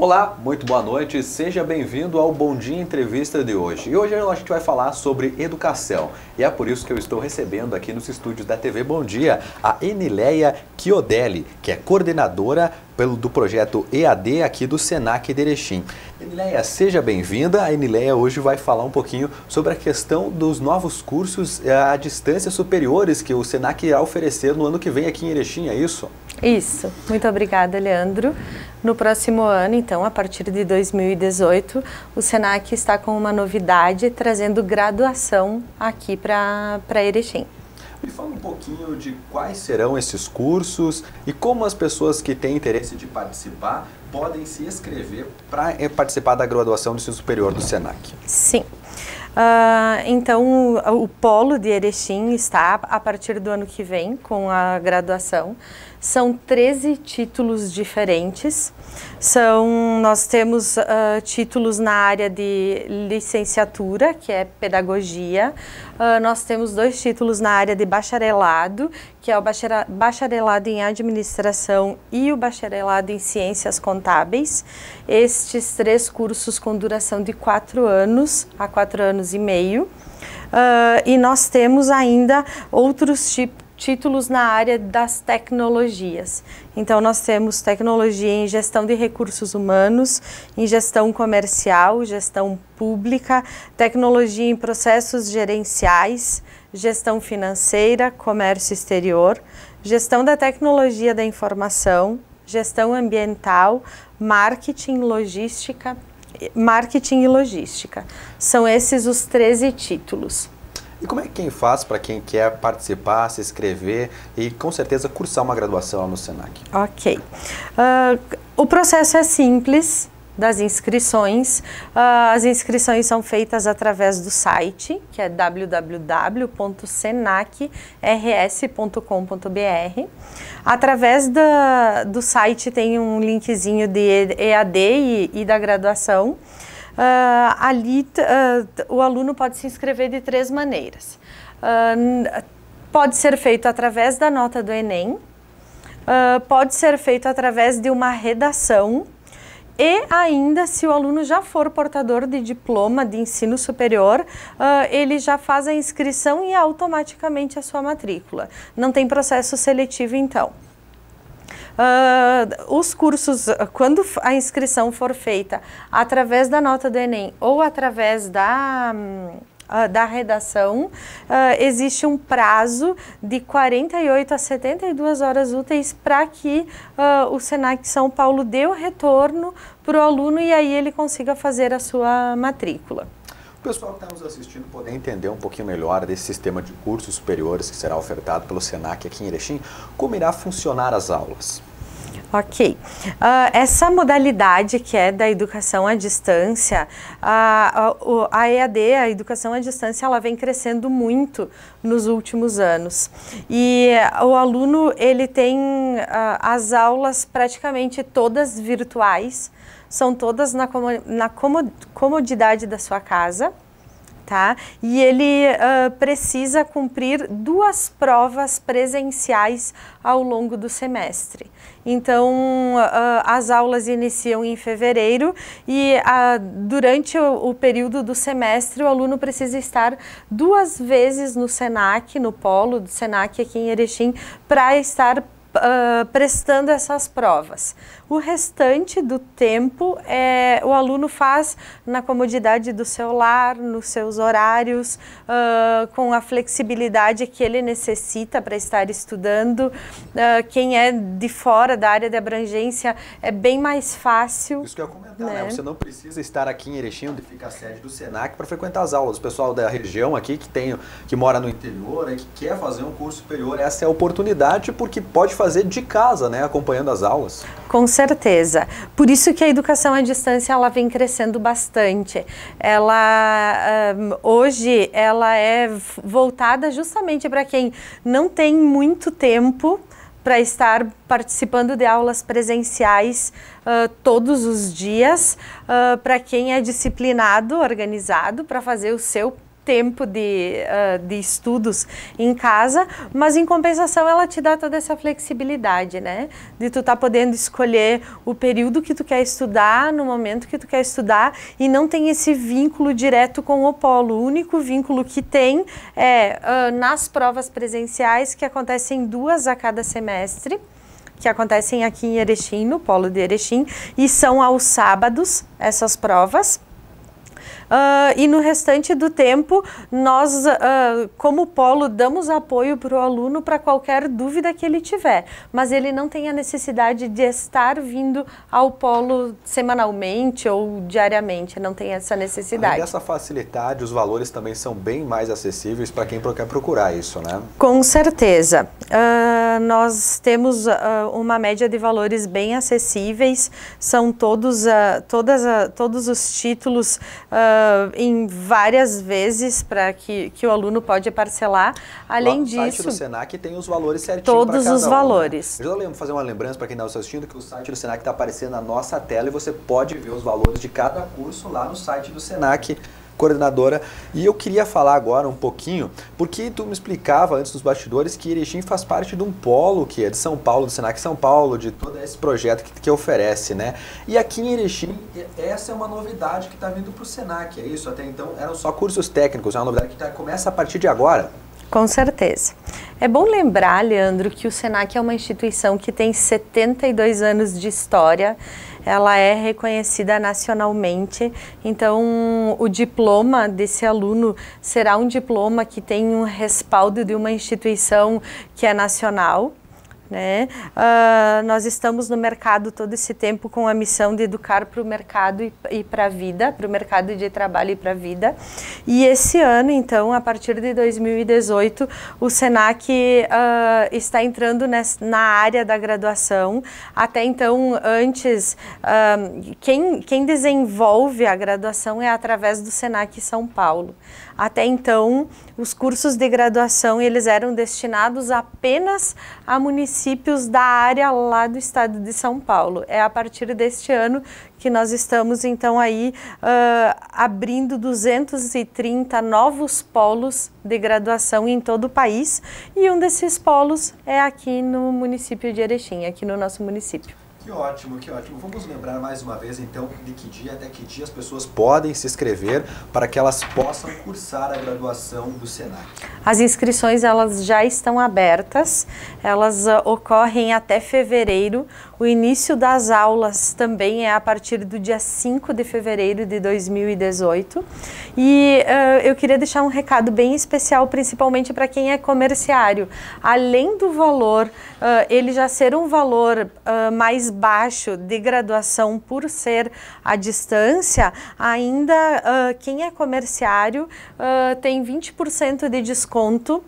Olá, muito boa noite, seja bem-vindo ao Bom Dia Entrevista de hoje. E hoje a gente vai falar sobre educação. E é por isso que eu estou recebendo aqui nos estúdios da TV Bom Dia a Enileia Chiodelli, que é coordenadora pelo, do projeto EAD aqui do Senac de Erechim. Enileia, seja bem-vinda. A Enileia hoje vai falar um pouquinho sobre a questão dos novos cursos eh, à distância superiores que o Senac irá oferecer no ano que vem aqui em Erechim, é isso? Isso. Muito obrigada, Leandro. No próximo ano, então, a partir de 2018, o SENAC está com uma novidade, trazendo graduação aqui para Erechim. Me fala um pouquinho de quais serão esses cursos e como as pessoas que têm interesse de participar podem se inscrever para eh, participar da graduação do ensino superior do SENAC. Sim. Uh, então, o, o polo de Erechim está, a partir do ano que vem, com a graduação. São 13 títulos diferentes. São, nós temos uh, títulos na área de licenciatura, que é pedagogia. Uh, nós temos dois títulos na área de bacharelado, que é o bacharelado em administração e o bacharelado em ciências contábeis. Estes três cursos com duração de quatro anos a quatro anos e meio. Uh, e nós temos ainda outros tipos títulos na área das tecnologias. Então, nós temos tecnologia em gestão de recursos humanos, em gestão comercial, gestão pública, tecnologia em processos gerenciais, gestão financeira, comércio exterior, gestão da tecnologia da informação, gestão ambiental, marketing, logística, marketing e logística. São esses os 13 títulos. E como é que quem faz para quem quer participar, se inscrever e com certeza cursar uma graduação lá no SENAC? Ok. Uh, o processo é simples das inscrições. Uh, as inscrições são feitas através do site, que é www.senacrs.com.br. Através da, do site tem um linkzinho de EAD e, e da graduação. Uh, ali uh, o aluno pode se inscrever de três maneiras. Uh, pode ser feito através da nota do Enem, pode ser feito através de uma redação e ainda, se o aluno já for portador de diploma de ensino superior, ele já faz a inscrição e automaticamente a sua matrícula. Não tem processo seletivo, então uh, os cursos, quando a inscrição for feita através da nota do Enem ou através da. Hum, ah, da redação, uh, existe um prazo de 48 a 72 horas úteis para que uh, o SENAC São Paulo dê o retorno para o aluno e aí ele consiga fazer a sua matrícula. O pessoal que está nos assistindo poder entender um pouquinho melhor desse sistema de cursos superiores que será ofertado pelo SENAC aqui em Erechim, como irá funcionar as aulas? Ok. Uh, essa modalidade que é da educação à distância, a, a, a, EAD, a educação à distância, ela vem crescendo muito nos últimos anos. E o aluno, ele tem uh, as aulas praticamente todas virtuais, são todas na, na comodidade da sua casa tá? E ele uh, precisa cumprir duas provas presenciais ao longo do semestre. Então, uh, as aulas iniciam em fevereiro e uh, durante o, o, período do semestre o aluno precisa estar duas vezes no SENAC, no polo do SENAC aqui em Erechim, para estar prestando essas provas. O restante do tempo, é, o aluno faz na comodidade do seu lar, nos seus horários, uh, com a flexibilidade que ele necessita para estar estudando. Uh, quem é de fora da área de abrangência é bem mais fácil. Isso que eu ia comentar, né? né? Você não precisa estar aqui em Erechim, onde fica a sede do Senac, para frequentar as aulas. O pessoal da região aqui que tem, que mora no interior, né, que quer fazer um curso superior, essa é a oportunidade porque pode fazer de casa, né, acompanhando as aulas. Com certeza. Por isso que a educação à distância ela vem crescendo bastante. Ela um, hoje ela é voltada justamente para quem não tem muito tempo para estar participando de aulas presenciais uh, todos os dias, uh, ah, para quem é disciplinado, organizado, para fazer o seu tempo de, uh, de estudos em casa, mas em compensação ela te dá toda essa flexibilidade, né? De tu tá podendo escolher o período que tu quer estudar, no momento que tu quer estudar, e não tem esse vínculo direto com o polo. O único vínculo que tem é uh, nas provas presenciais, que acontecem duas a cada semestre que acontecem aqui em Erechim, no Polo de Erechim, e são aos sábados essas provas. Uh, e no restante do tempo, nós, uh, como polo, damos apoio para o aluno para qualquer dúvida que ele tiver, mas ele não tem a necessidade de estar vindo ao polo semanalmente ou diariamente, não tem essa necessidade. E essa facilidade, os valores também são bem mais acessíveis para quem quer procurar isso, né? Com certeza. Uh, nós temos uma média de valores bem acessíveis, são todos, todas, todos os títulos. Uh, uh, em várias vezes para que, que o aluno pode parcelar. Além Lá disso, site do Senac tem os valores certinhos. Todos os um, né? valores. Né? Eu lembro fazer uma lembrança para quem está assistindo que o site do Senac está aparecendo na nossa tela e você pode ver os valores de cada curso lá no site do Senac coordenadora. E eu queria falar agora um pouquinho, porque tu me explicava antes dos bastidores que Erechim faz parte de um polo que é de São Paulo, do Senac São Paulo, de todo esse projeto que, que oferece, né? E aqui em Erechim, essa é uma novidade que está vindo para o Senac, é isso? Até então eram só cursos técnicos, é uma novidade que tá, começa a partir de agora. Com certeza. É bom lembrar, Leandro, que o SENAC é uma instituição que tem 72 anos de história, ela é reconhecida nacionalmente, então o diploma desse aluno será um diploma que tem um respaldo de uma instituição que é nacional. Né? Uh, nós estamos no mercado todo esse tempo com a missão de educar para o mercado e, e para a vida, para o mercado de trabalho e para a vida. E esse ano, então, a partir de 2018, o SENAC uh, está entrando nessa, na área da graduação. Até então, antes, uh, quem, quem desenvolve a graduação é através do SENAC São Paulo. Até então, os cursos de graduação eles eram destinados apenas a municípios municípios da área lá do estado de São Paulo. É a partir deste ano que nós estamos então aí uh, abrindo 230 novos polos de graduação em todo o país e um desses polos é aqui no município de Erechim, aqui no nosso município. Que ótimo, que ótimo. Vamos lembrar mais uma vez, então, de que dia até que dia as pessoas podem se inscrever para que elas possam cursar a graduação do SENAC. As inscrições, elas já estão abertas, elas uh, ocorrem até fevereiro. O início das aulas também é a partir do dia 5 de fevereiro de 2018. E uh, eu queria deixar um recado bem especial, principalmente para quem é comerciário. Além do valor, uh, ele já ser um valor mais baixo de graduação por ser à distância, ainda uh, quem é comerciário uh, tem 20% de desconto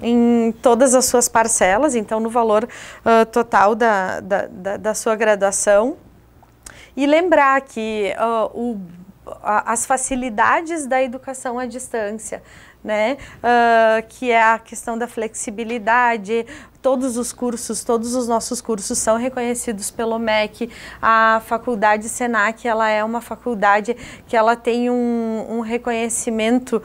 em todas as suas parcelas, então no valor uh, total da, da, da, da, sua graduação. E lembrar que o as facilidades da educação à distância né? Uh, que é a questão da flexibilidade. Todos os cursos, todos os nossos cursos são reconhecidos pelo MEC. A faculdade Senac, ela é uma faculdade que ela tem um, um reconhecimento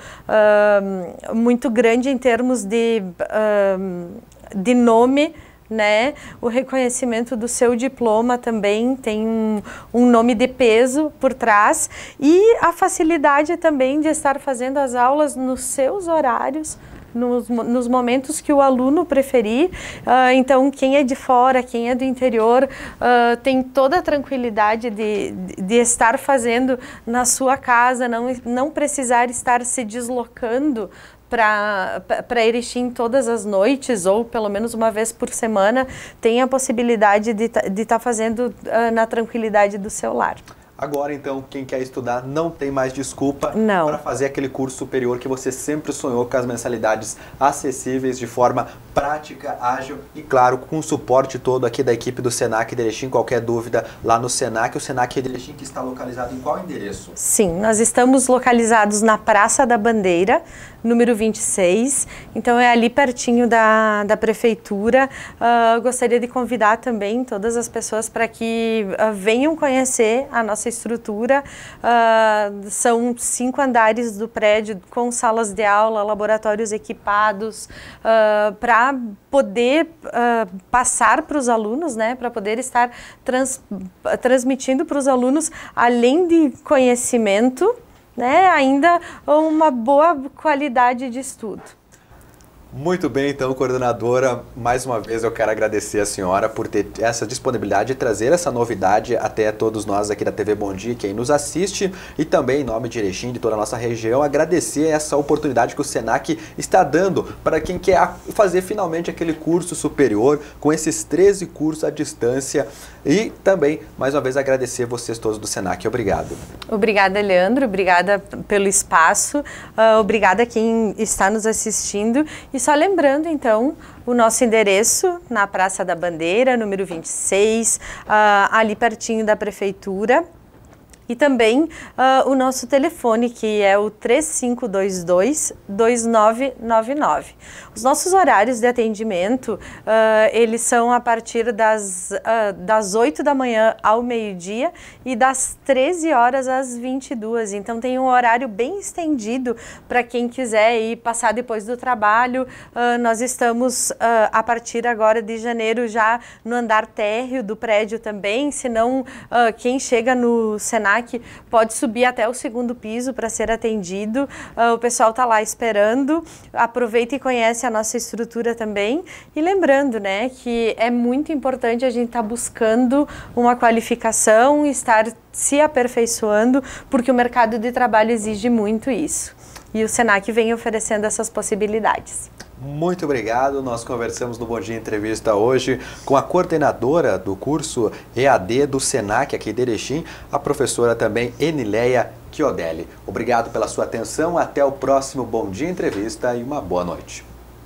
uh, muito grande em termos de, uh, de nome, né? O reconhecimento do seu diploma também tem um, um nome de peso por trás e a facilidade também de estar fazendo as aulas nos seus horários, nos, nos, momentos que o aluno preferir. Uh, então, quem é de fora, quem é do interior, uh, tem toda a tranquilidade de, de, de, estar fazendo na sua casa, não, não precisar estar se deslocando para Erechim todas as noites, ou pelo menos uma vez por semana, tem a possibilidade de tá, estar tá fazendo uh, na tranquilidade do seu lar. Agora, então, quem quer estudar não tem mais desculpa para fazer aquele curso superior que você sempre sonhou com as mensalidades acessíveis de forma prática, ágil e, claro, com o suporte todo aqui da equipe do Senac Erechim. Qualquer dúvida lá no Senac, o Senac Erechim que está localizado em qual endereço? Sim, nós estamos localizados na Praça da Bandeira, número 26. Então, é ali pertinho da, da prefeitura. Uh, gostaria de convidar também todas as pessoas para que uh, venham conhecer a nossa nossa estrutura uh, são cinco andares do prédio com salas de aula, laboratórios equipados uh, ah, para poder uh, passar para os alunos, né, para poder estar trans, transmitindo para os alunos, além de conhecimento, né, ainda uma boa qualidade de estudo. Muito bem, então, coordenadora, mais uma vez eu quero agradecer a senhora por ter essa disponibilidade e trazer essa novidade até todos nós aqui da TV Bom Dia, quem nos assiste, e também em nome de Erechim, de toda a nossa região, agradecer essa oportunidade que o SENAC está dando para quem quer fazer finalmente aquele curso superior com esses 13 cursos à distância e também, mais uma vez, agradecer vocês todos do SENAC. Obrigado. Obrigada, Leandro, obrigada pelo espaço, uh, obrigada a quem está nos assistindo. E só lembrando, então, o nosso endereço na Praça da Bandeira, número 26, uh, ah, ali pertinho da Prefeitura. E também uh, o nosso telefone, que é o 3522-2999. Os nossos horários de atendimento, uh, eles são a partir das, uh, das 8 da manhã ao meio-dia e das 13 horas às 22. Então tem um horário bem estendido para quem quiser ir passar depois do trabalho. nós estamos, a partir agora de janeiro, já no andar térreo do prédio também, senão quem chega no Senado Senac pode subir até o segundo piso para ser atendido. Uh, o pessoal está lá esperando. Aproveita e conhece a nossa estrutura também. E lembrando, né, que é muito importante a gente estar tá buscando uma qualificação, estar se aperfeiçoando, porque o mercado de trabalho exige muito isso. E o Senac vem oferecendo essas possibilidades. Muito obrigado. Nós conversamos no Bom Dia Entrevista hoje com a coordenadora do curso EAD do SENAC aqui de Erechim, a professora também Enileia Chiodelli. Obrigado pela sua atenção. Até o próximo Bom Dia Entrevista e uma boa noite.